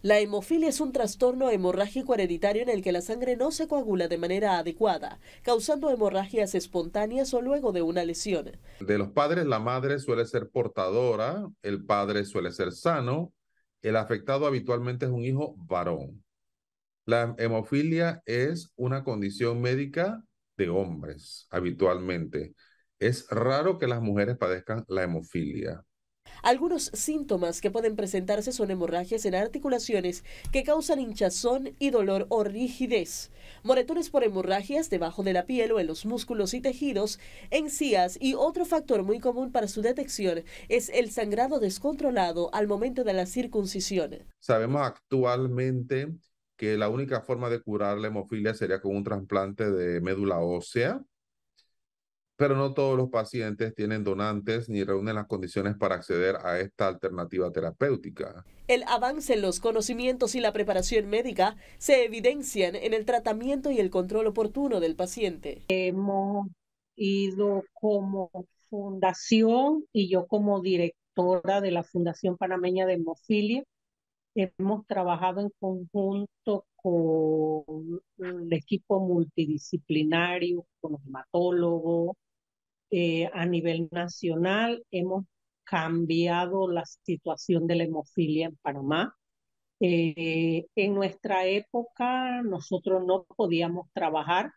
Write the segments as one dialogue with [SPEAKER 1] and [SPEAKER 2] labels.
[SPEAKER 1] La hemofilia es un trastorno hemorrágico hereditario en el que la sangre no se coagula de manera adecuada, causando hemorragias espontáneas o luego de una lesión.
[SPEAKER 2] De los padres, la madre suele ser portadora, el padre suele ser sano, el afectado habitualmente es un hijo varón. La hemofilia es una condición médica de hombres, habitualmente. Es raro que las mujeres padezcan la hemofilia.
[SPEAKER 1] Algunos síntomas que pueden presentarse son hemorragias en articulaciones que causan hinchazón y dolor o rigidez, moretones por hemorragias debajo de la piel o en los músculos y tejidos, encías y otro factor muy común para su detección es el sangrado descontrolado al momento de la circuncisión.
[SPEAKER 2] Sabemos actualmente que la única forma de curar la hemofilia sería con un trasplante de médula ósea pero no todos los pacientes tienen donantes ni reúnen las condiciones para acceder a esta alternativa terapéutica.
[SPEAKER 1] El avance en los conocimientos y la preparación médica se evidencian en el tratamiento y el control oportuno del paciente.
[SPEAKER 3] Hemos ido como fundación y yo como directora de la Fundación Panameña de Hemofilia, hemos trabajado en conjunto con el equipo multidisciplinario, con los hematólogos, eh, a nivel nacional. Hemos cambiado la situación de la hemofilia en Panamá. Eh, en nuestra época nosotros no podíamos trabajar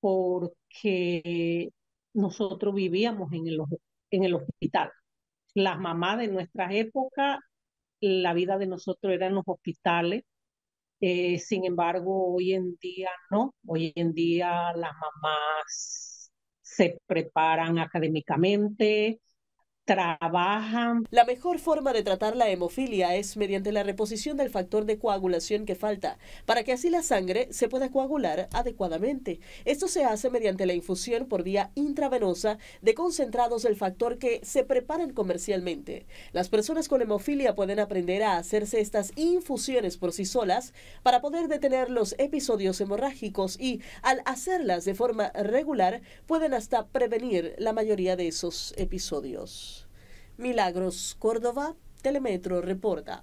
[SPEAKER 3] porque nosotros vivíamos en el, en el hospital. Las mamás de nuestra época la vida de nosotros era en los hospitales. Eh, sin embargo, hoy en día no. Hoy en día las mamás se preparan académicamente,
[SPEAKER 1] trabajan. La mejor forma de tratar la hemofilia es mediante la reposición del factor de coagulación que falta, para que así la sangre se pueda coagular adecuadamente. Esto se hace mediante la infusión por vía intravenosa de concentrados del factor que se preparan comercialmente. Las personas con hemofilia pueden aprender a hacerse estas infusiones por sí solas para poder detener los episodios hemorrágicos y al hacerlas de forma regular pueden hasta prevenir la mayoría de esos episodios. Milagros Córdoba, Telemetro reporta.